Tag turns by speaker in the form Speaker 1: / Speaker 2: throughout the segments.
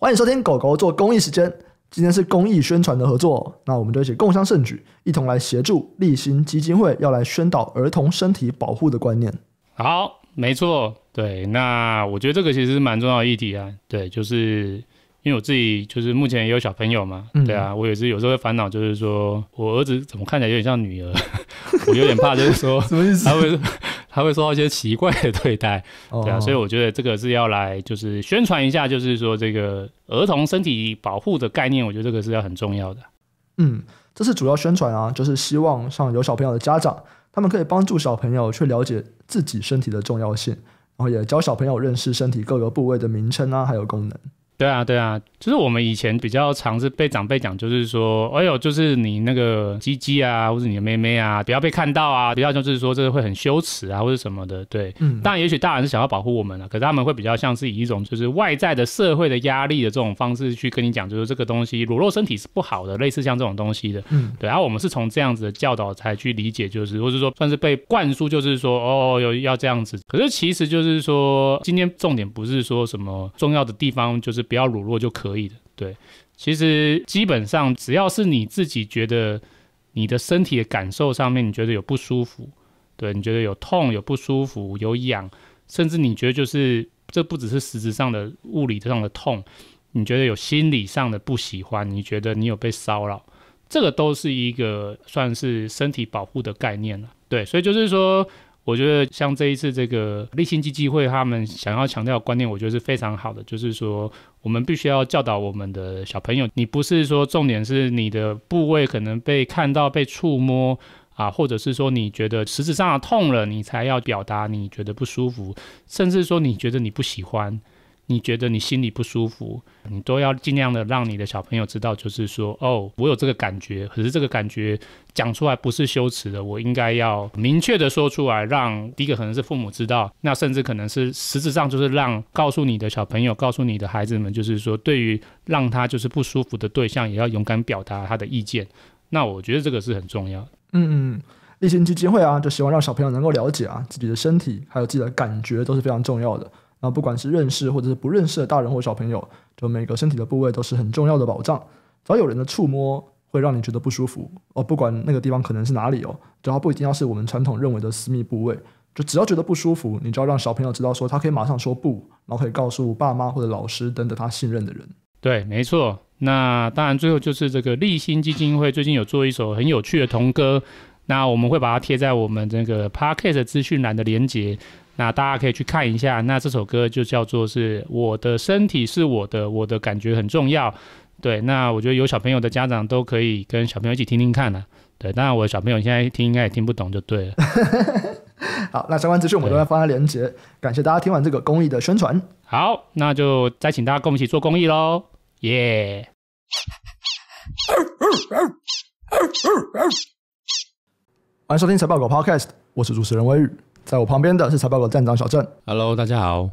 Speaker 1: 欢迎收听狗狗做公益时间。今天是公益宣传的合作，那我们就一起共襄盛举，一同来协助立新基金会要来宣导儿童身体保护的观念。
Speaker 2: 好，没错，对。那我觉得这个其实是蛮重要的议题啊。对，就是因为我自己就是目前也有小朋友嘛，对啊，我也是有时候会烦恼，就是说我儿子怎么看起来有点像女儿，我有点怕，就是说 什么意思？还会受到一些奇怪的对待，对啊，所以我觉得这个是要来就是宣传一下，就是说这个儿童身体保护的概念，我觉得这个是要很重要的。
Speaker 1: 嗯，这是主要宣传啊，就是希望像有小朋友的家长，他们可以帮助小朋友去了解自己身体的重要性，然后也教小朋友认识身体各个部位的名称啊，还有功能。
Speaker 2: 对啊，对啊，就是我们以前比较常是被长辈讲，就是说，哎呦，就是你那个鸡鸡啊，或者你的妹妹啊，不要被看到啊，不要就是说这个会很羞耻啊，或者什么的。对，嗯，当然，也许大人是想要保护我们了，可是他们会比较像是以一种就是外在的社会的压力的这种方式去跟你讲，就是这个东西裸露身体是不好的，类似像这种东西的，嗯，对。然后我们是从这样子的教导才去理解，就是或者说算是被灌输，就是说，哦，有要这样子。可是其实就是说，今天重点不是说什么重要的地方，就是。不要裸露就可以的。对，其实基本上只要是你自己觉得你的身体的感受上面，你觉得有不舒服，对你觉得有痛、有不舒服、有痒，甚至你觉得就是这不只是实质上的物理上的痛，你觉得有心理上的不喜欢，你觉得你有被骚扰，这个都是一个算是身体保护的概念了。对，所以就是说。我觉得像这一次这个立新基金会，他们想要强调观念，我觉得是非常好的。就是说，我们必须要教导我们的小朋友，你不是说重点是你的部位可能被看到、被触摸啊，或者是说你觉得实质上的痛了，你才要表达你觉得不舒服，甚至说你觉得你不喜欢。你觉得你心里不舒服，你都要尽量的让你的小朋友知道，就是说，哦，我有这个感觉，可是这个感觉讲出来不是羞耻的，我应该要明确的说出来，让第一个可能是父母知道，那甚至可能是实质上就是让告诉你的小朋友，告诉你的孩子们，就是说，对于让他就是不舒服的对象，也要勇敢表达他的意见。那我觉得这个是很
Speaker 1: 重要嗯嗯嗯，一基机会啊，就希望让小朋友能够了解啊，自己的身体还有自己的感觉都是非常重要的。那不管是认识或者是不认识的大人或小朋友，就每个身体的部位都是很重要的保障。只要有人的触摸会让你觉得不舒服哦，不管那个地方可能是哪里哦，只要不一定要是我们传统认为的私密部位，就只要觉得不舒服，你就要让小朋友知道说他可以马上说不，然后可以告诉爸妈或者老师等等他信任的人。
Speaker 2: 对，没错。那当然，最后就是这个立心基金会最近有做一首很有趣的童歌，那我们会把它贴在我们这个 p a r k e t 资讯栏的连接。那大家可以去看一下，那这首歌就叫做是“我的身体是我的，我的感觉很重要”。对，那我觉得有小朋友的家长都可以跟小朋友一起听听看呢。对，当然我的小朋友现在听应该也听不懂，就对了。
Speaker 1: 好，那相关资讯我们都会放在连接。感谢大家听完这个公益的宣传。
Speaker 2: 好，那就再请大家跟我们一起做公益喽，耶！
Speaker 1: 欢迎收听财报狗 Podcast，我是主持人威宇。在我旁边的是财报的站长小郑。
Speaker 2: Hello，大家好。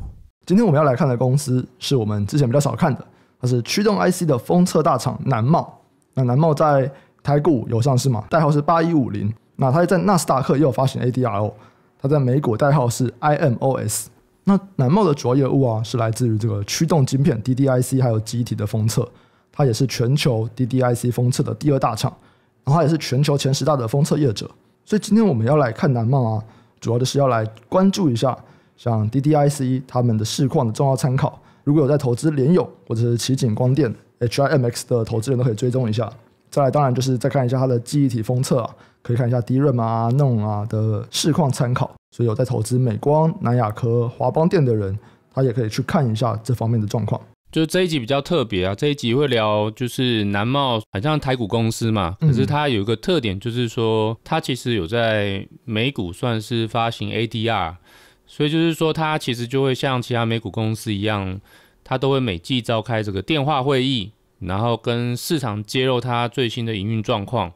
Speaker 1: 今天我们要来看的公司是我们之前比较少看的，它是驱动 IC 的封测大厂南茂。那南茂在台股有上市嘛？代号是八一五零。那它在纳斯达克也有发行 ADR。它在美股代号是 IMOS。那南茂的主要业务啊，是来自于这个驱动晶片 DDIC 还有机体的封测。它也是全球 DDIC 封测的第二大厂，然后也是全球前十大的封测业者。所以今天我们要来看南茂啊。主要就是要来关注一下像 DDIC 他们的市况的重要参考。如果有在投资联友或者是奇景光电 HIMX 的投资人都可以追踪一下。再来当然就是再看一下它的记忆体封测啊，可以看一下 D m 啊、弄啊的市况参考。所以有在投资美光、南亚科、华邦电的人，他也可以去看一下这方面的状况。
Speaker 2: 就这一集比较特别啊，这一集会聊就是南茂，好像台股公司嘛，可是它有一个特点，就是说它其实有在美股算是发行 ADR，所以就是说它其实就会像其他美股公司一样，它都会每季召开这个电话会议，然后跟市场揭露它最新的营运状况。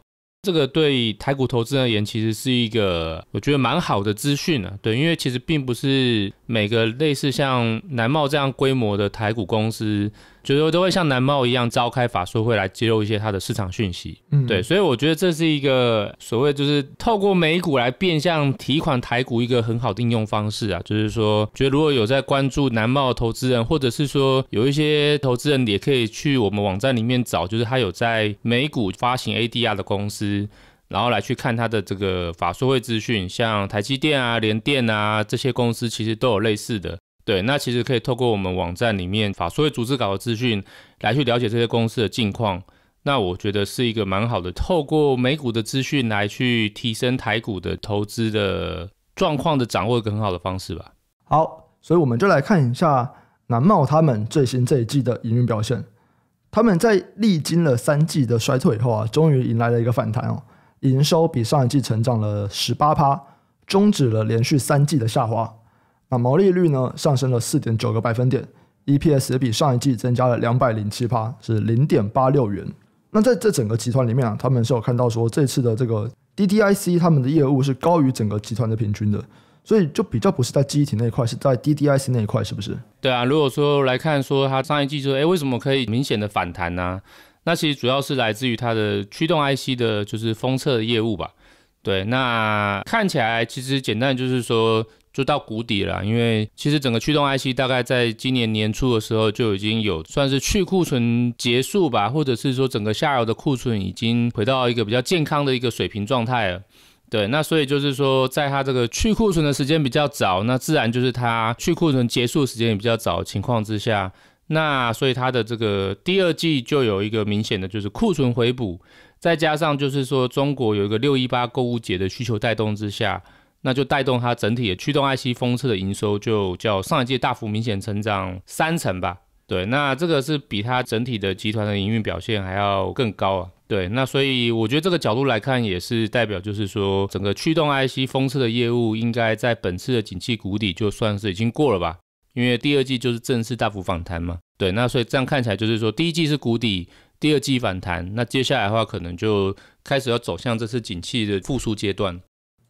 Speaker 2: 这个对台股投资而言，其实是一个我觉得蛮好的资讯啊。对，因为其实并不是每个类似像南茂这样规模的台股公司。就是都会像南茂一样召开法说会来揭露一些它的市场讯息，嗯，对，所以我觉得这是一个所谓就是透过美股来变相提款台股一个很好的应用方式啊，就是说，觉得如果有在关注南茂的投资人，或者是说有一些投资人也可以去我们网站里面找，就是他有在美股发行 ADR 的公司，然后来去看它的这个法说会资讯，像台积电啊、联电啊这些公司其实都有类似的。对，那其实可以透过我们网站里面法所有组织稿的资讯，来去了解这些公司的近况。那我觉得是一个蛮好的，透过美股的资讯来去提升台股的投资的状况的掌握一个很好的方式吧。
Speaker 1: 好，所以我们就来看一下南茂他们最新这一季的营运表现。他们在历经了三季的衰退以后啊，终于迎来了一个反弹哦，营收比上一季成长了十八趴，终止了连续三季的下滑。那毛利率呢上升了四点九个百分点，EPS 也比上一季增加了两百零七趴，是零点八六元。那在这整个集团里面啊，他们是有看到说这次的这个 DDIC 他们的业务是高于整个集团的平均的，所以就比较不是在基体那一块，是在 DDIC 那一块，是不是？
Speaker 2: 对啊，如果说来看说它上一季说，哎，为什么可以明显的反弹呢？那其实主要是来自于它的驱动 IC 的，就是封测的业务吧。对，那看起来其实简单就是说。就到谷底了，因为其实整个驱动 IC 大概在今年年初的时候就已经有算是去库存结束吧，或者是说整个下游的库存已经回到一个比较健康的一个水平状态了。对，那所以就是说，在它这个去库存的时间比较早，那自然就是它去库存结束时间也比较早情况之下，那所以它的这个第二季就有一个明显的就是库存回补，再加上就是说中国有一个六一八购物节的需求带动之下。那就带动它整体的驱动 IC 封测的营收，就较上一届大幅明显成长三成吧。对，那这个是比它整体的集团的营运表现还要更高啊。对，那所以我觉得这个角度来看，也是代表就是说，整个驱动 IC 封测的业务应该在本次的景气谷底就算是已经过了吧。因为第二季就是正式大幅反弹嘛。对，那所以这样看起来就是说，第一季是谷底，第二季反弹，那接下来的话可能就开始要走向这次景气的复苏阶段。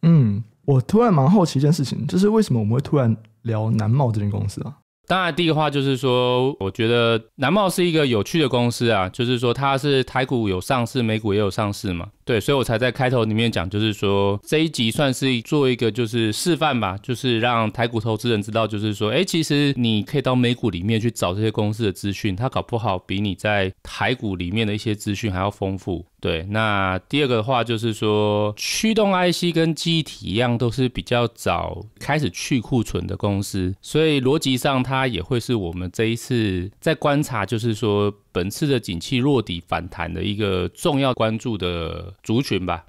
Speaker 1: 嗯。我突然蛮好奇一件事情，就是为什么我们会突然聊南茂这间公司啊？
Speaker 2: 当然，第一个话就是说，我觉得南茂是一个有趣的公司啊，就是说它是台股有上市，美股也有上市嘛。对，所以我才在开头里面讲，就是说这一集算是做一个就是示范吧，就是让台股投资人知道，就是说，哎，其实你可以到美股里面去找这些公司的资讯，它搞不好比你在台股里面的一些资讯还要丰富。对，那第二个的话就是说，驱动 IC 跟机体一样，都是比较早开始去库存的公司，所以逻辑上它也会是我们这一次在观察，就是说。本次的景气落底反弹的一个重要关注的族群吧，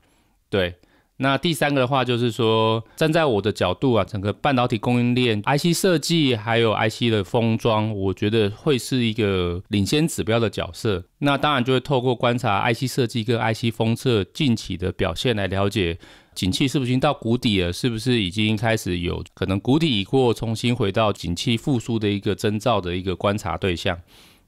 Speaker 2: 对。那第三个的话就是说，站在我的角度啊，整个半导体供应链、IC 设计还有 IC 的封装，我觉得会是一个领先指标的角色。那当然就会透过观察 IC 设计跟 IC 封测近期的表现来了解，景气是不是已经到谷底了，是不是已经开始有可能谷底已过，重新回到景气复苏的一个征兆的一个观察对象。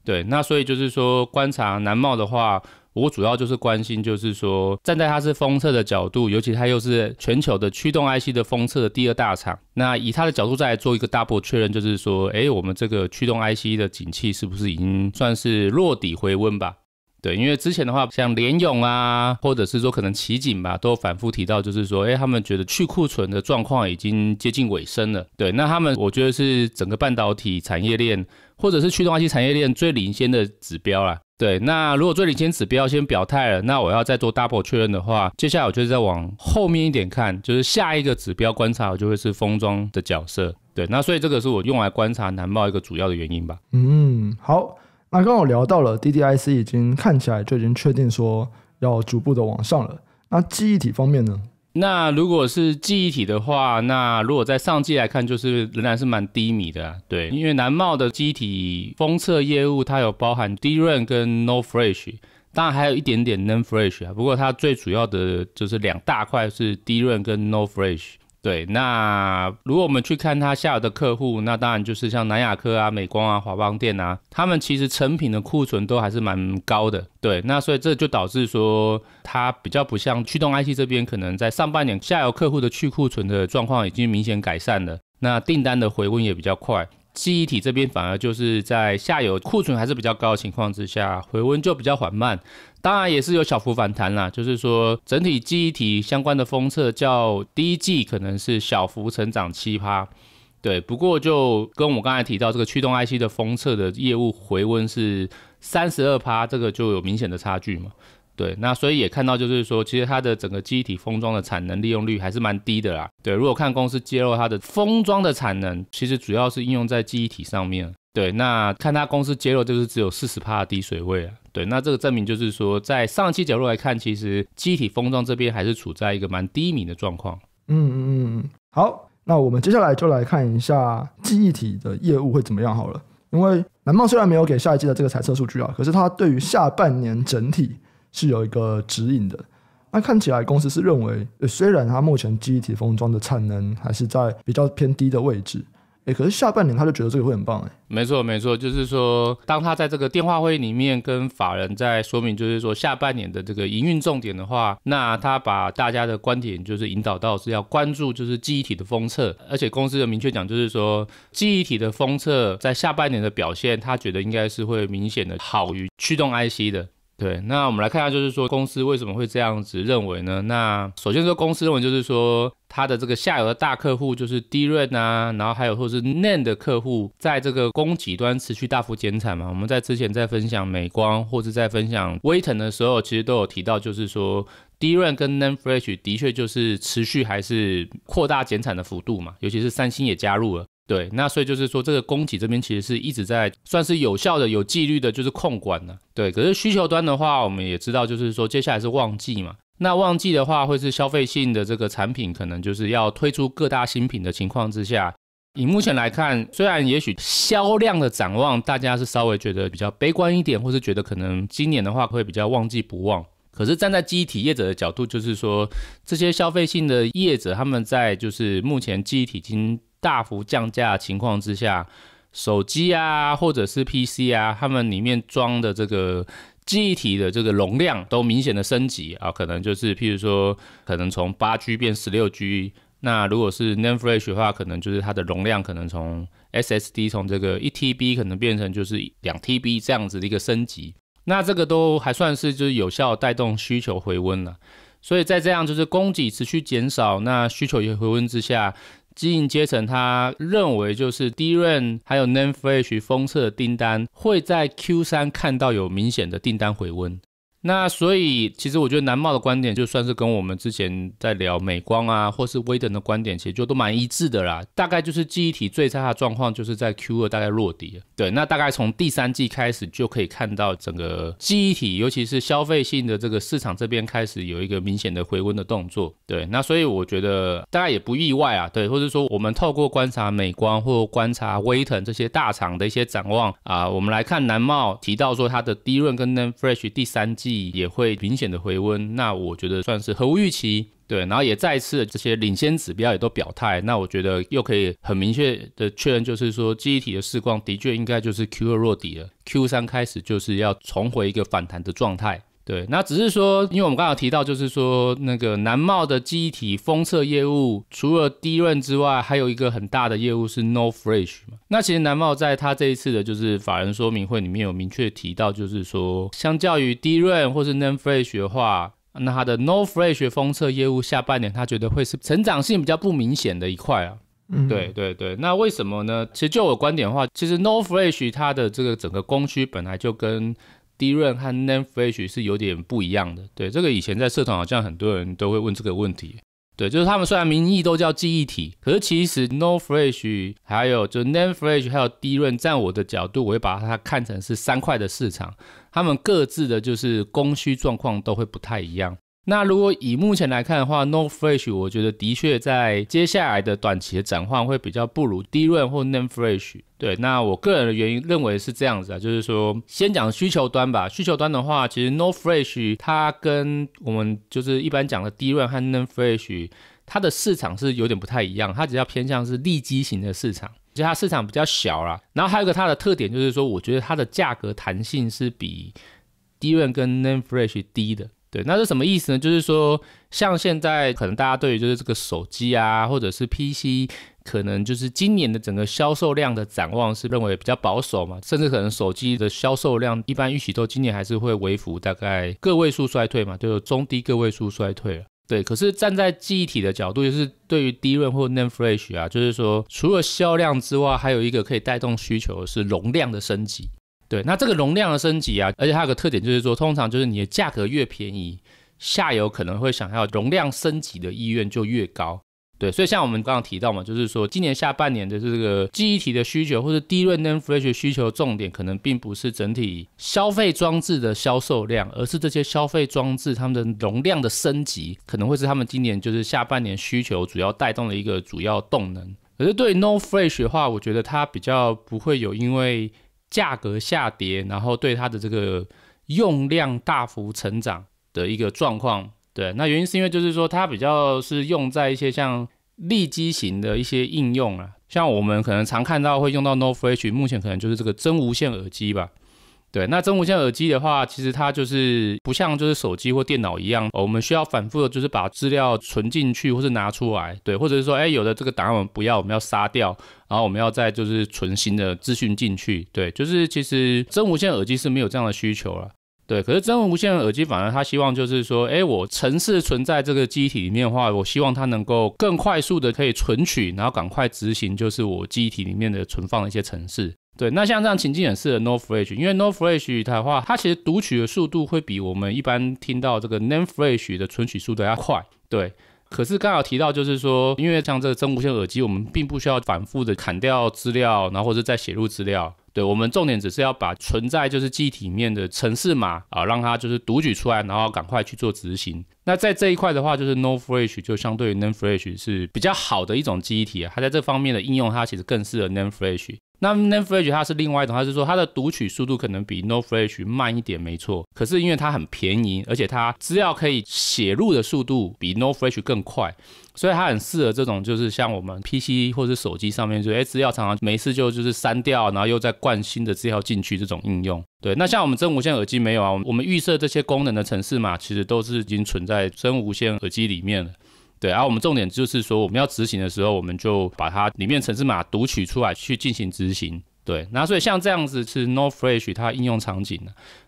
Speaker 2: 对，那所以就是说，观察南茂的话，我主要就是关心，就是说，站在它是封测的角度，尤其它又是全球的驱动 IC 的封测的第二大厂。那以它的角度再来做一个大步确认，就是说，哎，我们这个驱动 IC 的景气是不是已经算是落底回温吧？对，因为之前的话，像联勇啊，或者是说可能奇景吧，都反复提到，就是说，哎，他们觉得去库存的状况已经接近尾声了。对，那他们我觉得是整个半导体产业链。或者是驱动 IC 产业链最领先的指标啦。对。那如果最领先指标先表态了，那我要再做 double 确认的话，接下来我就是再往后面一点看，就是下一个指标观察，我就会是封装的角色。对，那所以这个是我用来观察南茂一个主要的原因吧。
Speaker 1: 嗯，好。那刚刚我聊到了 DDIC 已经看起来就已经确定说要逐步的往上了，那记忆体方面呢？
Speaker 2: 那如果是记忆体的话，那如果在上季来看，就是仍然是蛮低迷的，对，因为南茂的机体封测业务，它有包含低润跟 no fresh，当然还有一点点 non fresh 啊，不过它最主要的就是两大块是低润跟 no fresh。对，那如果我们去看它下游的客户，那当然就是像南亚科啊、美光啊、华邦电啊，他们其实成品的库存都还是蛮高的。对，那所以这就导致说，它比较不像驱动 IC 这边，可能在上半年下游客户的去库存的状况已经明显改善了，那订单的回温也比较快。记忆体这边反而就是在下游库存还是比较高的情况之下，回温就比较缓慢。当然也是有小幅反弹啦，就是说整体记忆体相关的封测较第一季可能是小幅成长七趴。对，不过就跟我刚才提到这个驱动 IC 的封测的业务回温是三十二趴，这个就有明显的差距嘛，对，那所以也看到就是说其实它的整个记忆体封装的产能利用率还是蛮低的啦，对，如果看公司揭露它的封装的产能，其实主要是应用在记忆体上面。对，那看他公司揭露就是只有四十帕的低水位啊。对，那这个证明就是说，在上期角度来看，其实机体封装这边还是处在一个蛮低迷的状况。
Speaker 1: 嗯嗯嗯。好，那我们接下来就来看一下记忆体的业务会怎么样好了。因为南茂虽然没有给下一季的这个财测数据啊，可是它对于下半年整体是有一个指引的。那看起来公司是认为，虽然它目前记忆体封装的产能还是在比较偏低的位置。哎，可是下半年他就觉得这个会很棒，哎，
Speaker 2: 没错没错，就是说，当他在这个电话会议里面跟法人在说明，就是说下半年的这个营运重点的话，那他把大家的观点就是引导到是要关注就是记忆体的封测，而且公司的明确讲，就是说记忆体的封测在下半年的表现，他觉得应该是会明显的好于驱动 IC 的。对，那我们来看一下，就是说公司为什么会这样子认为呢？那首先说公司认为，就是说它的这个下游的大客户就是 D n 啊，然后还有或是 NAND 的客户，在这个供给端持续大幅减产嘛。我们在之前在分享美光或者在分享威腾的时候，其实都有提到，就是说 D n 跟 NAND Flash 的确就是持续还是扩大减产的幅度嘛，尤其是三星也加入了。对，那所以就是说，这个供给这边其实是一直在算是有效的、有纪律的，就是控管的。对，可是需求端的话，我们也知道，就是说接下来是旺季嘛。那旺季的话，会是消费性的这个产品，可能就是要推出各大新品的情况之下。以目前来看，虽然也许销量的展望，大家是稍微觉得比较悲观一点，或是觉得可能今年的话会比较旺季不旺。可是站在记忆体业者的角度，就是说这些消费性的业者，他们在就是目前记忆体已经大幅降价情况之下，手机啊，或者是 PC 啊，它们里面装的这个记忆体的这个容量都明显的升级啊，可能就是譬如说，可能从八 G 变十六 G，那如果是 Nand Flash 的话，可能就是它的容量可能从 SSD 从这个一 TB 可能变成就是两 TB 这样子的一个升级，那这个都还算是就是有效带动需求回温了，所以在这样就是供给持续减少，那需求也回温之下。基营阶层他认为，就是 d b r a n 还有 Namefresh 封测的订单，会在 q 三看到有明显的订单回温。那所以其实我觉得南茂的观点，就算是跟我们之前在聊美光啊，或是威腾的观点，其实就都蛮一致的啦。大概就是记忆体最差的状况，就是在 Q 二大概落底了。对，那大概从第三季开始，就可以看到整个记忆体，尤其是消费性的这个市场这边开始有一个明显的回温的动作。对，那所以我觉得大概也不意外啊。对，或者说我们透过观察美光或观察威腾这些大厂的一些展望啊，我们来看南茂提到说他的低润跟 NAND Flash 第三季。也会明显的回温，那我觉得算是毫无预期，对，然后也再次这些领先指标也都表态，那我觉得又可以很明确的确认，就是说记忆体的市况的确应该就是 Q 二弱底了，Q 三开始就是要重回一个反弹的状态。对，那只是说，因为我们刚刚提到，就是说那个南茂的忆体封测业务，除了低润之外，还有一个很大的业务是 No Fresh 嘛。那其实南茂在他这一次的，就是法人说明会里面有明确提到，就是说，相较于低润或是 No Fresh 的话，那它的 No Fresh 封测业务下半年他觉得会是成长性比较不明显的一块啊。对对对，那为什么呢？其实就我观点的话，其实 No Fresh 它的这个整个供需本来就跟。低润和 Nan Fresh 是有点不一样的，对这个以前在社团好像很多人都会问这个问题，对，就是他们虽然名义都叫记忆体，可是其实 No Fresh 还有就 Nan Fresh 还有低润，站我的角度，我会把它看成是三块的市场，他们各自的就是供需状况都会不太一样。那如果以目前来看的话，No Fresh 我觉得的确在接下来的短期的转换会比较不如 D Run 或 Nan Fresh。对，那我个人的原因认为是这样子啊，就是说先讲需求端吧。需求端的话，其实 No Fresh 它跟我们就是一般讲的 D Run 和 Nan Fresh 它的市场是有点不太一样，它比较偏向是利基型的市场，就它市场比较小啦。然后还有一个它的特点就是说，我觉得它的价格弹性是比 D Run 跟 Nan Fresh 低的。对，那是什么意思呢？就是说，像现在可能大家对于就是这个手机啊，或者是 PC，可能就是今年的整个销售量的展望是认为比较保守嘛，甚至可能手机的销售量一般预期都今年还是会微幅大概个位数衰退嘛，就中低个位数衰退了。对，可是站在记忆体的角度，就是对于低润或 n a m f r e s h 啊，就是说除了销量之外，还有一个可以带动需求是容量的升级。对，那这个容量的升级啊，而且它有个特点，就是说，通常就是你的价格越便宜，下游可能会想要容量升级的意愿就越高。对，所以像我们刚刚提到嘛，就是说，今年下半年的这个记忆体的需求，或者低润 non flash 需求重点，可能并不是整体消费装置的销售量，而是这些消费装置它们的容量的升级，可能会是他们今年就是下半年需求主要带动的一个主要动能。可是对 n o flash 的话，我觉得它比较不会有因为。价格下跌，然后对它的这个用量大幅成长的一个状况，对，那原因是因为就是说它比较是用在一些像立机型的一些应用啊，像我们可能常看到会用到 No Fridge，目前可能就是这个真无线耳机吧。对，那真无线耳机的话，其实它就是不像就是手机或电脑一样，我们需要反复的就是把资料存进去或是拿出来，对，或者是说，哎，有的这个档案我们不要，我们要杀掉，然后我们要再就是存新的资讯进去，对，就是其实真无线耳机是没有这样的需求了，对，可是真无线耳机反而它希望就是说，哎，我城市存在这个机体里面的话，我希望它能够更快速的可以存取，然后赶快执行，就是我机体里面的存放的一些程式。对，那像这样情境演示合 n o r i d Flash，因为 n o r i d Flash 它话它其实读取的速度会比我们一般听到这个 n a m e Flash 的存取速度要快。对，可是刚好提到就是说，因为像这个真无线耳机，我们并不需要反复的砍掉资料，然后或者再写入资料。对，我们重点只是要把存在就是记忆体面的程式码啊，让它就是读取出来，然后赶快去做执行。那在这一块的话，就是 n o r i d Flash 就相对于 n a m e Flash 是比较好的一种记忆体，它在这方面的应用，它其实更适合 n a m e Flash。那 n a n e f l a g e 它是另外一种，它是说它的读取速度可能比 NOR f l a g e 慢一点，没错。可是因为它很便宜，而且它资料可以写入的速度比 NOR f l a g e 更快，所以它很适合这种就是像我们 PC 或者手机上面，就哎资料常常没事就就是删掉，然后又再灌新的资料进去这种应用。对，那像我们真无线耳机没有啊，我们预设这些功能的城市嘛，其实都是已经存在真无线耳机里面了。对，然后我们重点就是说，我们要执行的时候，我们就把它里面程式码读取出来去进行执行。对，那所以像这样子是 No Fresh 它应用场景，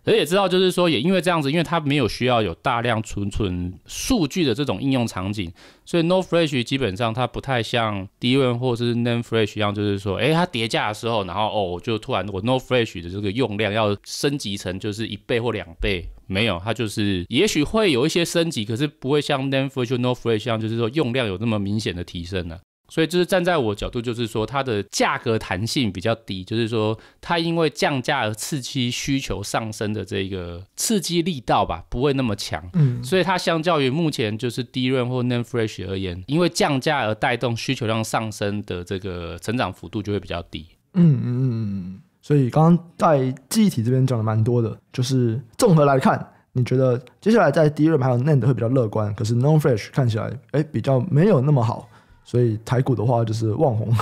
Speaker 2: 而也知道就是说，也因为这样子，因为它没有需要有大量存存数据的这种应用场景，所以 No Fresh 基本上它不太像 Dune 或是 Nan Fresh，一样，就是说，哎，它叠加的时候，然后哦，就突然我 No Fresh 的这个用量要升级成就是一倍或两倍。没有，它就是也许会有一些升级，可是不会像 Nan Fresh、No Fresh 像就是说用量有那么明显的提升呢。所以就是站在我角度，就是说它的价格弹性比较低，就是说它因为降价而刺激需求上升的这个刺激力道吧，不会那么强。嗯，所以它相较于目前就是 D 润或 Nan Fresh 而言，因为降价而带动需求量上升的这个成长幅度就会比较低。
Speaker 1: 嗯嗯嗯。所以，刚刚在记忆体这边讲的蛮多的，就是综合来看，你觉得接下来在 DRAM 还有 NAND 会比较乐观，可是 No f r e s h 看起来哎比较没有那么好，所以台股的话就是望红，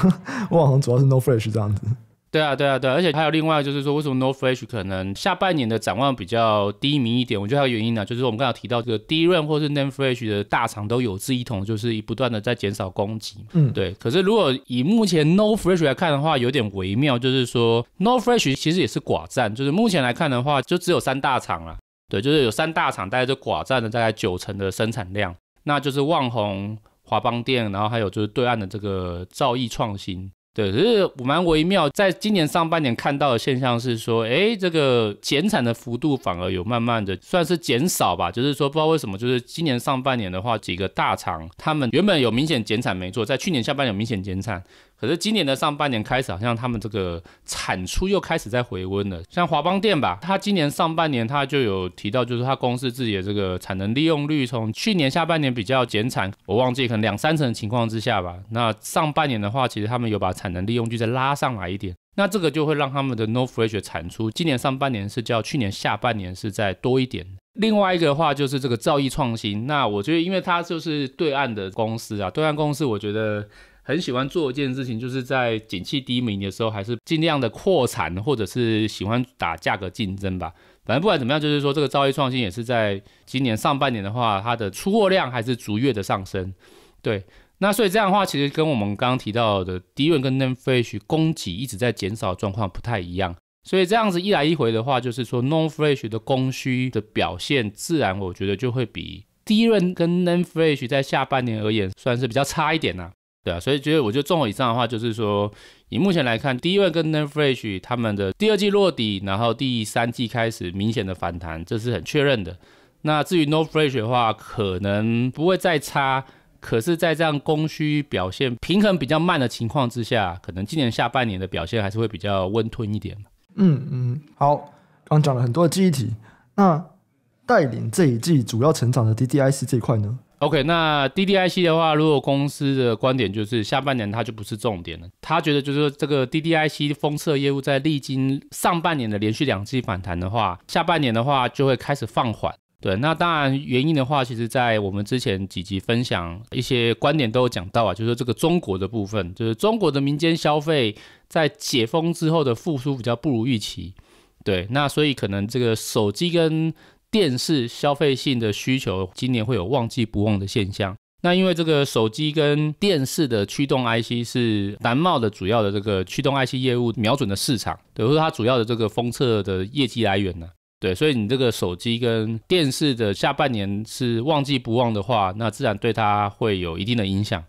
Speaker 1: 望 红主要是 No f r e s h 这样子。
Speaker 2: 对啊，对啊，对，而且还有另外就是说，为什么 n o f r e s h 可能下半年的展望比较低迷一点？我觉得原因呢，就是我们刚刚提到这个第一 m 或是 Namfresh e 的大厂都有志一同，就是不断的在减少供给。嗯，对。可是如果以目前 n o f r e s h 来看的话，有点微妙，就是说 n o f r e s h 其实也是寡占，就是目前来看的话，就只有三大厂了。对，就是有三大厂大概就寡占了大概九成的生产量，那就是万宏、华邦电，然后还有就是对岸的这个兆易创新。对，可是蛮微妙。在今年上半年看到的现象是说，哎，这个减产的幅度反而有慢慢的算是减少吧。就是说，不知道为什么，就是今年上半年的话，几个大厂他们原本有明显减产，没错，在去年下半年有明显减产。可是今年的上半年开始，好像他们这个产出又开始在回温了。像华邦电吧，它今年上半年它就有提到，就是它公司自己的这个产能利用率，从去年下半年比较减产，我忘记可能两三成的情况之下吧。那上半年的话，其实他们有把产能利用率再拉上来一点。那这个就会让他们的 n o r t h r i d e 产出今年上半年是较去年下半年是在多一点。另外一个的话就是这个造诣创新，那我觉得因为它就是对岸的公司啊，对岸公司我觉得。很喜欢做一件事情，就是在景气低迷的时候，还是尽量的扩产，或者是喜欢打价格竞争吧。反正不管怎么样，就是说这个造业创新也是在今年上半年的话，它的出货量还是逐月的上升。对，那所以这样的话，其实跟我们刚刚提到的低温跟冷 fresh 供给一直在减少状况不太一样。所以这样子一来一回的话，就是说冷 fresh 的供需的表现，自然我觉得就会比低温跟冷 fresh 在下半年而言，算是比较差一点呢。对啊，所以觉得我觉得综合以上的话，就是说以目前来看，第一位跟 n e t h l r i x g 他们的第二季落底，然后第三季开始明显的反弹，这是很确认的。那至于 n o r t h r i x 的话，可能不会再差，可是，在这样供需表现平衡比较慢的情况之下，可能今年下半年的表现还是会比较温吞一点。
Speaker 1: 嗯嗯，好，刚讲了很多的记忆体，那带领这一季主要成长的 DDI 这一块呢？
Speaker 2: OK，那 DDIC 的话，如果公司的观点就是下半年它就不是重点了，他觉得就是说这个 DDIC 封测业务在历经上半年的连续两季反弹的话，下半年的话就会开始放缓。对，那当然原因的话，其实在我们之前几集分享一些观点都有讲到啊，就是这个中国的部分，就是中国的民间消费在解封之后的复苏比较不如预期。对，那所以可能这个手机跟电视消费性的需求今年会有旺季不旺的现象，那因为这个手机跟电视的驱动 IC 是南茂的主要的这个驱动 IC 业务瞄准的市场，对，或者它主要的这个封测的业绩来源呢，对，所以你这个手机跟电视的下半年是旺季不旺的话，那自然对它会有一定的影响，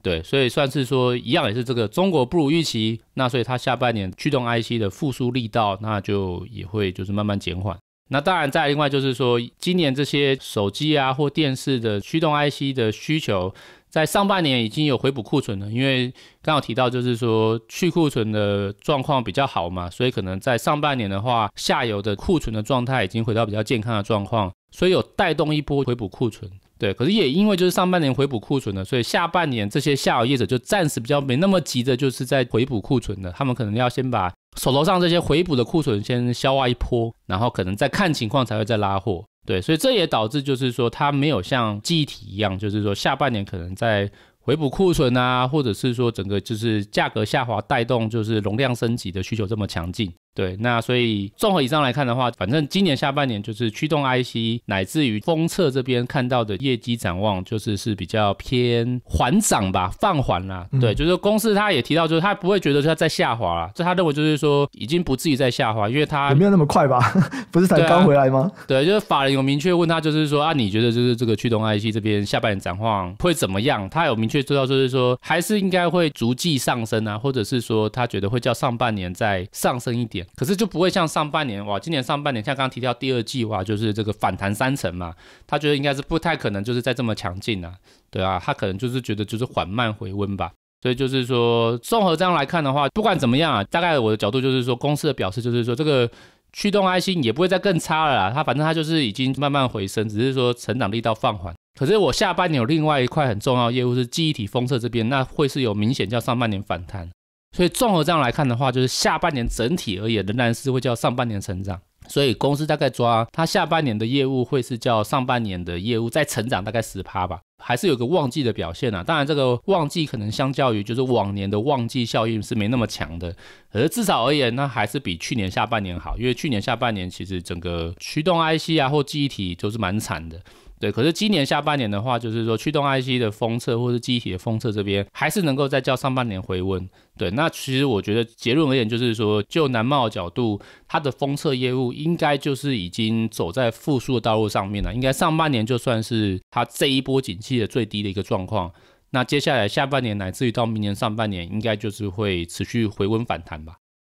Speaker 2: 对，所以算是说一样也是这个中国不如预期，那所以它下半年驱动 IC 的复苏力道那就也会就是慢慢减缓。那当然，再另外就是说，今年这些手机啊或电视的驱动 IC 的需求，在上半年已经有回补库存了。因为刚有提到就是说去库存的状况比较好嘛，所以可能在上半年的话，下游的库存的状态已经回到比较健康的状况，所以有带动一波回补库存。对，可是也因为就是上半年回补库存的，所以下半年这些下游业者就暂时比较没那么急着，就是在回补库存的，他们可能要先把手头上这些回补的库存先消化一波，然后可能再看情况才会再拉货。对，所以这也导致就是说它没有像记忆体一样，就是说下半年可能在回补库存啊，或者是说整个就是价格下滑带动就是容量升级的需求这么强劲。对，那所以综合以上来看的话，反正今年下半年就是驱动 IC 乃至于封测这边看到的业绩展望，就是是比较偏缓涨吧，放缓啦。对，就是公司他也提到，就是他不会觉得他在下滑啦，就他认为就是说已经不至于在下滑，因为他没
Speaker 1: 有那么快吧，不是才刚回来吗？
Speaker 2: 对，就是法人有明确问他，就是说啊，你觉得就是这个驱动 IC 这边下半年展望会怎么样？他有明确知道，就是说还是应该会逐季上升啊，或者是说他觉得会叫上半年再上升一点。可是就不会像上半年哇，今年上半年像刚刚提到第二季哇，就是这个反弹三成嘛，他觉得应该是不太可能，就是在这么强劲啊，对啊，他可能就是觉得就是缓慢回温吧，所以就是说综合这样来看的话，不管怎么样啊，大概我的角度就是说公司的表示就是说这个驱动爱心也不会再更差了啦，它反正它就是已经慢慢回升，只是说成长力道放缓。可是我下半年有另外一块很重要业务是记忆体封测这边，那会是有明显叫上半年反弹。所以综合这样来看的话，就是下半年整体而言仍然是会叫上半年成长。所以公司大概抓它下半年的业务，会是叫上半年的业务在成长，大概十趴吧，还是有个旺季的表现啊。当然，这个旺季可能相较于就是往年的旺季效应是没那么强的，可是至少而言，那还是比去年下半年好，因为去年下半年其实整个驱动 IC 啊或记忆体都是蛮惨的。对，可是今年下半年的话，就是说驱动 IC 的封测或是机体的封测这边，还是能够再较上半年回温。对，那其实我觉得结论而言，就是说就南茂的角度，它的封测业务应该就是已经走在复苏的道路上面了。应该上半年就算是它这一波景气的最低的一个状况，那接下来下半年乃至于到明年上半年，应该就是会持续回温反弹吧。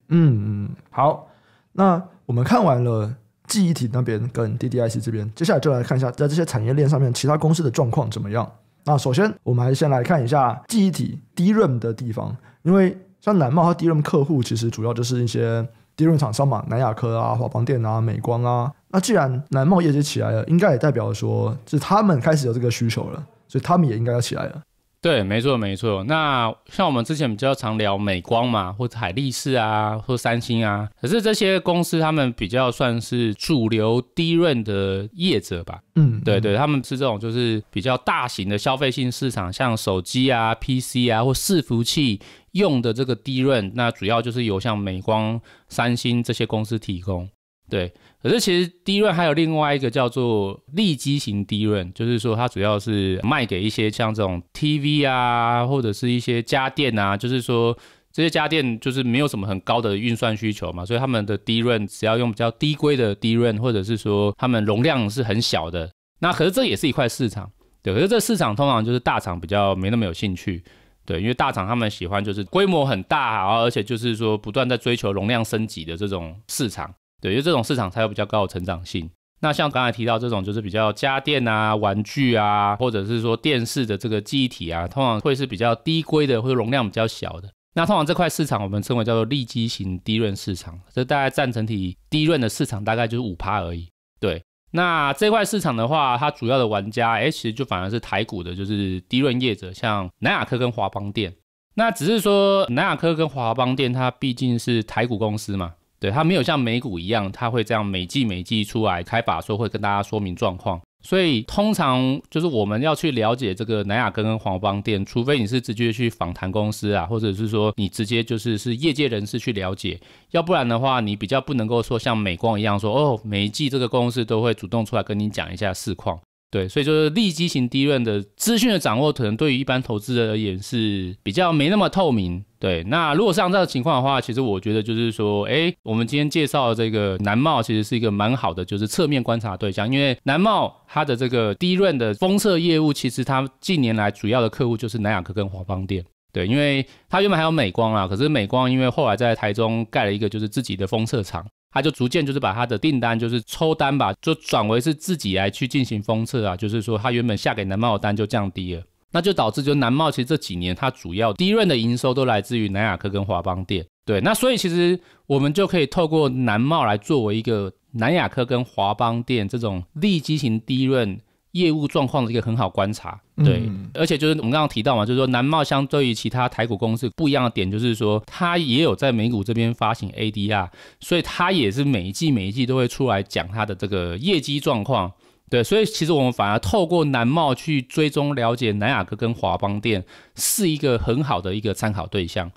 Speaker 1: 嗯嗯，好，那我们看完了。记忆体那边跟 D D I C 这边，接下来就来看一下，在这些产业链上面，其他公司的状况怎么样。那首先，我们还是先来看一下记忆体 D R A M 的地方，因为像南茂和 D R A M 客户，其实主要就是一些 D R A M 厂商嘛，南亚科啊、华邦电啊、美光啊。那既然南茂业绩起来了，应该也代表说，是他们开始有这个需求了，所以他们也应该要起来了。
Speaker 2: 对，没错没错。那像我们之前比较常聊美光嘛，或者海力士啊，或三星啊，可是这些公司他们比较算是主流低润的业者吧？嗯，对对，他们是这种就是比较大型的消费性市场，像手机啊、PC 啊或伺服器用的这个低润，那主要就是由像美光、三星这些公司提供。对。可是其实低润还有另外一个叫做利基型低润，就是说它主要是卖给一些像这种 T V 啊，或者是一些家电啊，就是说这些家电就是没有什么很高的运算需求嘛，所以他们的低润只要用比较低规的低润，或者是说他们容量是很小的。那可是这也是一块市场，对。可是这市场通常就是大厂比较没那么有兴趣，对，因为大厂他们喜欢就是规模很大，然后而且就是说不断在追求容量升级的这种市场。对，因为这种市场才有比较高的成长性。那像刚才提到这种，就是比较家电啊、玩具啊，或者是说电视的这个记忆体啊，通常会是比较低规的，或者容量比较小的。那通常这块市场我们称为叫做利基型低润市场，这大概占整体低润的市场大概就是五趴而已。对，那这块市场的话，它主要的玩家，哎，其实就反而是台股的，就是低润业者，像南亚科跟华邦电。那只是说南亚科跟华邦电，它毕竟是台股公司嘛。对它没有像美股一样，它会这样每季每季出来开法说会跟大家说明状况，所以通常就是我们要去了解这个南亚跟黄邦店，除非你是直接去访谈公司啊，或者是说你直接就是是业界人士去了解，要不然的话你比较不能够说像美光一样说哦每一季这个公司都会主动出来跟你讲一下市况。对，所以就是利基型低润的资讯的掌握，可能对于一般投资者而言是比较没那么透明。对，那如果是这样的情况的话，其实我觉得就是说，哎，我们今天介绍这个南茂，其实是一个蛮好的，就是侧面观察对象，因为南茂它的这个低润的封测业务，其实它近年来主要的客户就是南亚科跟华邦店。对，因为它原本还有美光啦，可是美光因为后来在台中盖了一个就是自己的封测厂，它就逐渐就是把它的订单就是抽单吧，就转为是自己来去进行封测啊，就是说它原本下给南茂的单就降低了。那就导致就南茂其实这几年它主要第一润的营收都来自于南亚科跟华邦电，对，那所以其实我们就可以透过南茂来作为一个南亚科跟华邦电这种利基型第一润业务状况的一个很好观察，对，而且就是我们刚刚提到嘛，就是说南茂相对于其他台股公司不一样的点就是说它也有在美股这边发行 ADR，所以它也是每一季每一季都会出来讲它的这个业绩状况。对，所以其实我们反而透过南茂去追踪了解南雅阁跟华邦店，是一个很好的一个参考对象。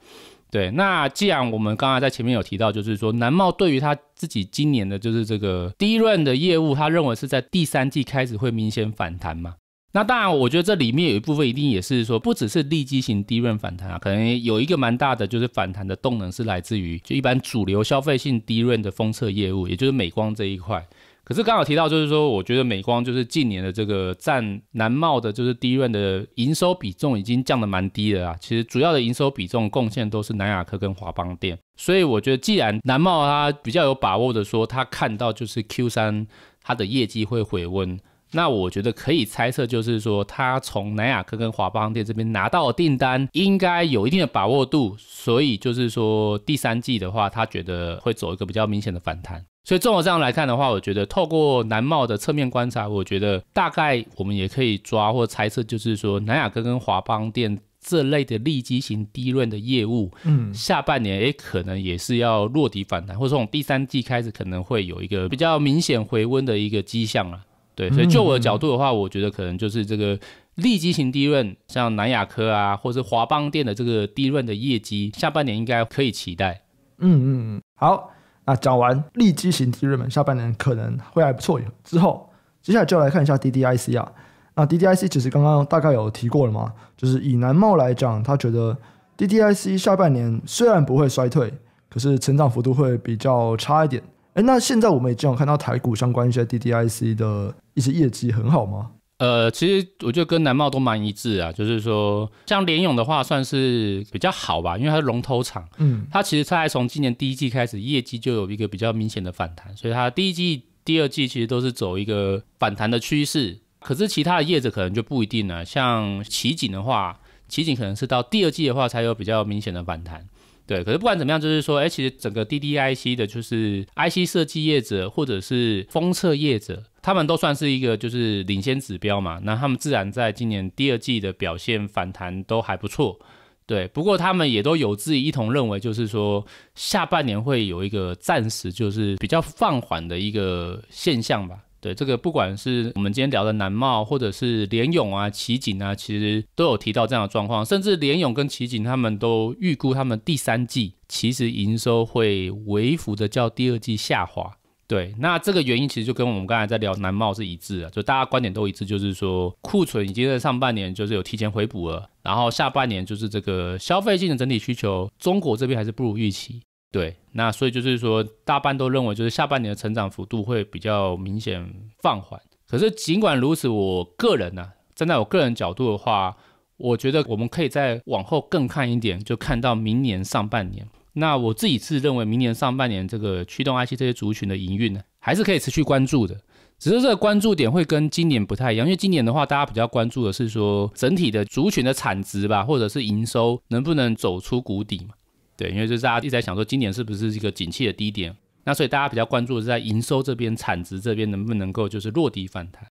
Speaker 2: 对，那既然我们刚刚在前面有提到，就是说南茂对于他自己今年的就是这个低润的业务，他认为是在第三季开始会明显反弹嘛。那当然，我觉得这里面有一部分一定也是说，不只是利基型低润反弹啊，可能有一个蛮大的就是反弹的动能是来自于就一般主流消费性低润的封测业务，也就是美光这一块。可是刚好提到，就是说，我觉得美光就是近年的这个占南茂的，就是低润的营收比重已经降的蛮低的啊。其实主要的营收比重贡献都是南亚科跟华邦电，所以我觉得既然南茂他比较有把握的说，他看到就是 Q 三它的业绩会回温，那我觉得可以猜测就是说，他从南亚科跟华邦电这边拿到订单应该有一定的把握度，所以就是说第三季的话，他觉得会走一个比较明显的反弹。所以，综合这样来看的话，我觉得透过南茂的侧面观察，我觉得大概我们也可以抓或猜测，就是说南亚科跟华邦店这类的利基型低润的业务，嗯，下半年也可能也是要落底反弹，或者从第三季开始可能会有一个比较明显回温的一个迹象啊。对，所以就我的角度的话，我觉得可能就是这个利基型低润，像南亚科啊，或是华邦店的这个低润的业绩，下半年应该可以期待。
Speaker 1: 嗯嗯，好。那讲完利基型 t 热门下半年可能会还不错。之后，接下来就来看一下 DDIC 啊。那 DDIC 其实刚刚大概有提过了嘛，就是以南茂来讲，他觉得 DDIC 下半年虽然不会衰退，可是成长幅度会比较差一点。哎，那现在我们也经常看到台股相关一些 DDIC 的一些业绩很好吗？
Speaker 2: 呃，其实我觉得跟南茂都蛮一致啊，就是说，像联勇的话算是比较好吧，因为它是龙头厂，嗯，它其实才从今年第一季开始业绩就有一个比较明显的反弹，所以它第一季、第二季其实都是走一个反弹的趋势，可是其他的业者可能就不一定了，像奇景的话，奇景可能是到第二季的话才有比较明显的反弹。对，可是不管怎么样，就是说，哎，其实整个 DDI C 的就是 I C 设计业者或者是封测业者，他们都算是一个就是领先指标嘛。那他们自然在今年第二季的表现反弹都还不错。对，不过他们也都有自己一同认为，就是说下半年会有一个暂时就是比较放缓的一个现象吧。对这个，不管是我们今天聊的南茂，或者是联勇啊、奇景啊，其实都有提到这样的状况。甚至联勇跟奇景他们都预估他们第三季其实营收会微幅的较第二季下滑。对，那这个原因其实就跟我们刚才在聊南茂是一致的，就大家观点都一致，就是说库存已经在上半年就是有提前回补了，然后下半年就是这个消费性的整体需求，中国这边还是不如预期。对，那所以就是说，大半都认为就是下半年的成长幅度会比较明显放缓。可是尽管如此，我个人呢，站在我个人角度的话，我觉得我们可以再往后更看一点，就看到明年上半年。那我自己是认为，明年上半年这个驱动 IC 这些族群的营运还是可以持续关注的，只是这个关注点会跟今年不太一样，因为今年的话，大家比较关注的是说整体的族群的产值吧，或者是营收能不能走出谷底嘛。对，因为就是大家一直在想说今年是不是一个景气的低点，那所以大家比较关注的是在营收这边、产值这边能不能够就是落地反弹。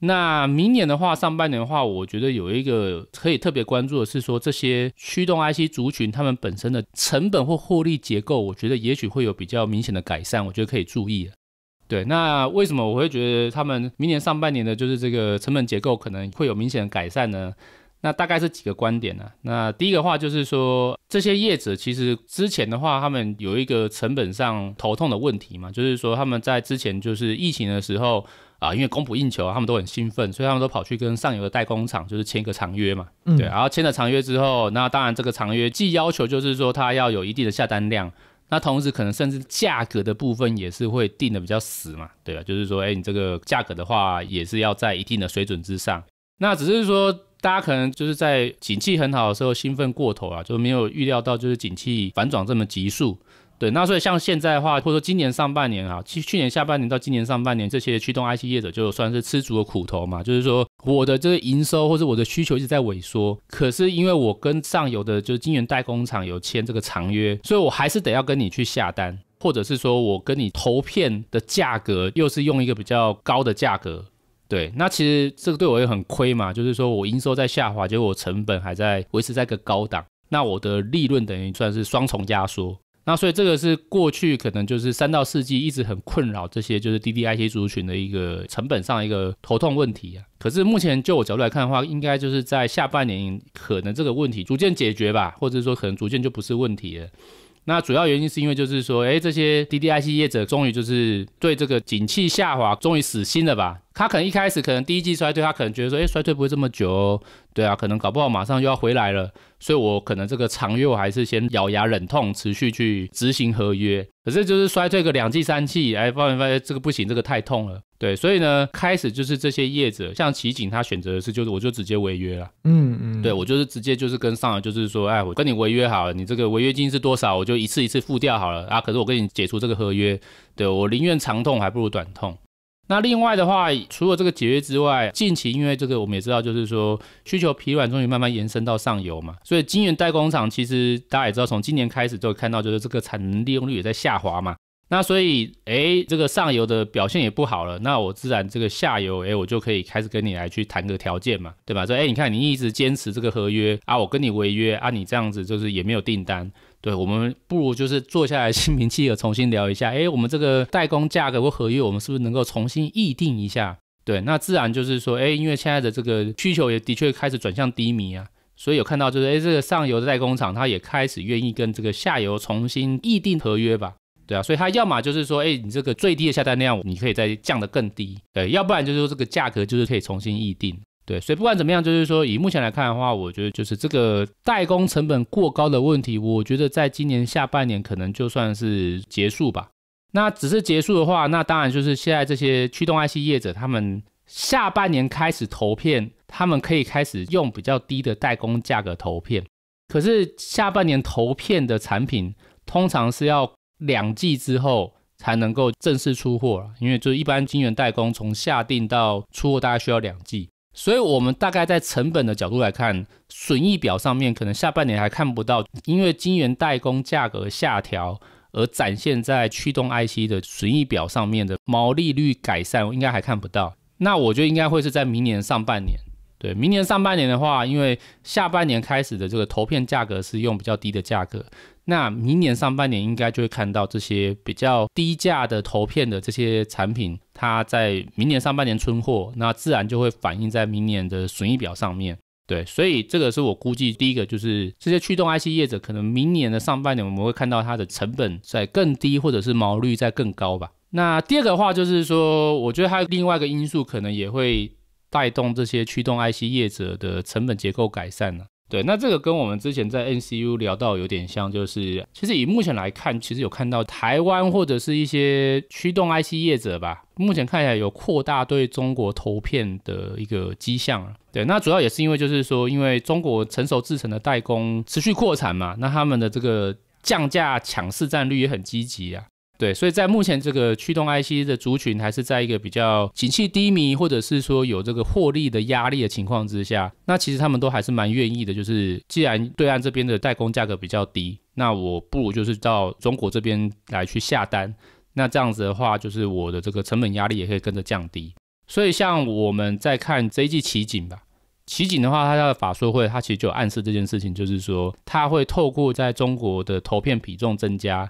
Speaker 2: 那明年的话，上半年的话，我觉得有一个可以特别关注的是说这些驱动 IC 族群他们本身的成本或获利结构，我觉得也许会有比较明显的改善，我觉得可以注意对，那为什么我会觉得他们明年上半年的就是这个成本结构可能会有明显的改善呢？那大概是几个观点呢？那第一个话就是说，这些业者其实之前的话，他们有一个成本上头痛的问题嘛，就是说他们在之前就是疫情的时候啊，因为供不应求，他们都很兴奋，所以他们都跑去跟上游的代工厂就是签个长约嘛，对。然后签了长约之后，那当然这个长约既要求就是说它要有一定的下单量，那同时可能甚至价格的部分也是会定的比较死嘛，对吧？就是说，哎，你这个价格的话也是要在一定的水准之上。那只是说。大家可能就是在景气很好的时候兴奋过头啊，就没有预料到就是景气反转这么急速。对，那所以像现在的话，或者说今年上半年啊，其实去年下半年到今年上半年，这些驱动 IC 业者就算是吃足了苦头嘛，就是说我的这个营收或者我的需求一直在萎缩，可是因为我跟上游的就是晶圆代工厂有签这个长约，所以我还是得要跟你去下单，或者是说我跟你投片的价格又是用一个比较高的价格。对，那其实这个对我也很亏嘛，就是说我营收在下滑，结果我成本还在维持在个高档，那我的利润等于算是双重压缩。那所以这个是过去可能就是三到四季一直很困扰这些就是 DDIC 族群的一个成本上一个头痛问题啊。可是目前就我角度来看的话，应该就是在下半年可能这个问题逐渐解决吧，或者说可能逐渐就不是问题了。那主要原因是因为就是说，哎，这些 DDIC 业者终于就是对这个景气下滑终于死心了吧？他可能一开始可能第一季衰退，他可能觉得说，哎，衰退不会这么久哦，对啊，可能搞不好马上又要回来了，所以我可能这个长约我还是先咬牙忍痛，持续去执行合约。可是就是衰退个两季三季，哎，发现发现这个不行，这个太痛了，对，所以呢，开始就是这些业者，像奇景他选择的是，就是我就直接违约了，嗯嗯，对我就是直接就是跟上了，就是说，哎，我跟你违约好了，你这个违约金是多少，我就一次一次付掉好了啊。可是我跟你解除这个合约，对我宁愿长痛还不如短痛。那另外的话，除了这个节约之外，近期因为这个我们也知道，就是说需求疲软，终于慢慢延伸到上游嘛。所以晶圆代工厂其实大家也知道，从今年开始就看到，就是这个产能利用率也在下滑嘛。那所以哎，这个上游的表现也不好了。那我自然这个下游哎，我就可以开始跟你来去谈个条件嘛，对吧？说哎，你看你一直坚持这个合约啊，我跟你违约啊，你这样子就是也没有订单。对，我们不如就是坐下来 心平气和重新聊一下。哎，我们这个代工价格或合约，我们是不是能够重新议定一下？对，那自然就是说，哎，因为现在的这个需求也的确开始转向低迷啊，所以有看到就是，哎，这个上游的代工厂它也开始愿意跟这个下游重新议定合约吧？对啊，所以它要么就是说，哎，你这个最低的下单量你可以再降得更低，对，要不然就是说这个价格就是可以重新议定。对，所以不管怎么样，就是说以目前来看的话，我觉得就是这个代工成本过高的问题，我觉得在今年下半年可能就算是结束吧。那只是结束的话，那当然就是现在这些驱动 IC 业者，他们下半年开始投片，他们可以开始用比较低的代工价格投片。可是下半年投片的产品，通常是要两季之后才能够正式出货了，因为就是一般晶圆代工从下定到出货大概需要两季。所以，我们大概在成本的角度来看，损益表上面可能下半年还看不到，因为晶圆代工价格下调而展现在驱动 IC 的损益表上面的毛利率改善，应该还看不到。那我觉得应该会是在明年上半年。对，明年上半年的话，因为下半年开始的这个投片价格是用比较低的价格。那明年上半年应该就会看到这些比较低价的投片的这些产品，它在明年上半年春货，那自然就会反映在明年的损益表上面。对，所以这个是我估计第一个，就是这些驱动 IC 业者可能明年的上半年我们会看到它的成本在更低，或者是毛率在更高吧。那第二个话就是说，我觉得还有另外一个因素，可能也会带动这些驱动 IC 业者的成本结构改善呢。对，那这个跟我们之前在 NCU 聊到有点像，就是其实以目前来看，其实有看到台湾或者是一些驱动 IC 业者吧，目前看起来有扩大对中国投片的一个迹象对，那主要也是因为就是说，因为中国成熟制成的代工持续扩产嘛，那他们的这个降价抢市占率也很积极啊。对，所以在目前这个驱动 IC 的族群还是在一个比较景气低迷，或者是说有这个获利的压力的情况之下，那其实他们都还是蛮愿意的。就是既然对岸这边的代工价格比较低，那我不如就是到中国这边来去下单。那这样子的话，就是我的这个成本压力也可以跟着降低。所以像我们在看这一季奇景吧，奇景的话，它的法说会，它其实就暗示这件事情，就是说它会透过在中国的投片比重增加。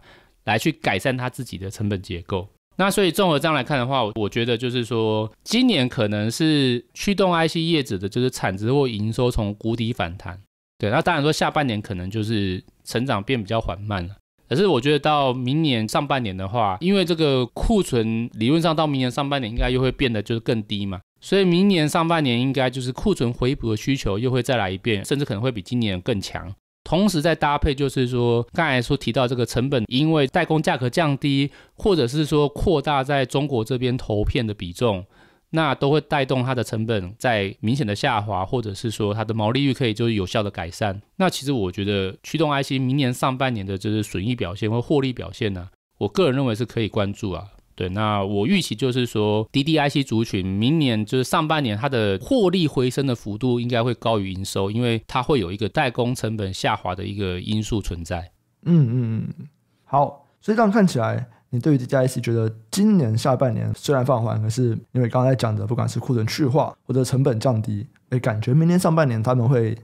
Speaker 2: 来去改善它自己的成本结构，那所以综合这样来看的话，我觉得就是说，今年可能是驱动 IC 业者的就是产值或营收从谷底反弹。对，那当然说下半年可能就是成长变比较缓慢了，可是我觉得到明年上半年的话，因为这个库存理论上到明年上半年应该又会变得就是更低嘛，所以明年上半年应该就是库存回补的需求又会再来一遍，甚至可能会比今年更强。同时再搭配，就是说刚才说提到这个成本，因为代工价格降低，或者是说扩大在中国这边投片的比重，那都会带动它的成本在明显的下滑，或者是说它的毛利率可以就是有效的改善。那其实我觉得驱动 IC 明年上半年的就是损益表现或获利表现呢，我个人认为是可以关注啊。对，那我预期就是说，D D I C 族群明年就是上半年它的获利回升的幅度应该会高于营收，因为它会有一个代工成本下滑的一个因素存在。
Speaker 1: 嗯嗯嗯，好，所以这样看起来，你对于 D D I C 觉得今年下半年虽然放缓，可是因为刚才讲的，不管是库存去化或者成本降低，诶，感觉明年上半年他们会。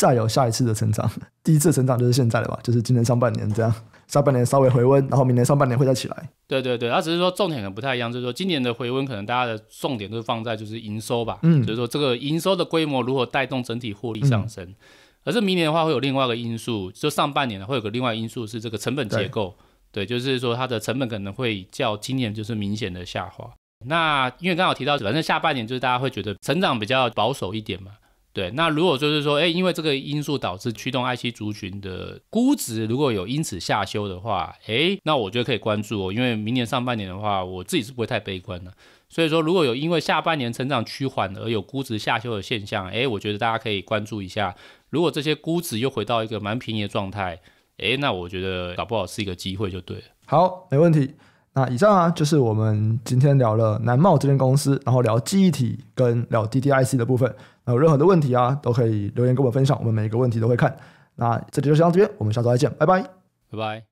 Speaker 1: 再有下一次的成长，第一次成长就是现在的吧，就是今年上半年这样，上半年稍微回温，然后明年上半年会再起来。
Speaker 2: 对对对，它只是说重点可能不太一样，就是说今年的回温可能大家的重点都放在就是营收吧，嗯，就是说这个营收的规模如何带动整体获利上升。可是明年的话会有另外一个因素，就上半年会有个另外因素是这个成本结构，对，就是说它的成本可能会较今年就是明显的下滑。那因为刚好提到，反正下半年就是大家会觉得成长比较保守一点嘛。对，那如果就是说，哎，因为这个因素导致驱动 IC 族群的估值如果有因此下修的话，哎，那我觉得可以关注，哦，因为明年上半年的话，我自己是不会太悲观的。所以说，如果有因为下半年成长趋缓而有估值下修的现象，哎，我觉得大家可以关注一下。如果这些估值又回到一个蛮便宜的状态，哎，那我觉得搞不好是一个机会就对了。
Speaker 1: 好，没问题。那以上啊，就是我们今天聊了南茂这间公司，然后聊记忆体跟聊 DDIC 的部分。有任何的问题啊，都可以留言跟我们分享，我们每一个问题都会看。那这期就到这边，我们下周再见，拜拜，
Speaker 2: 拜拜。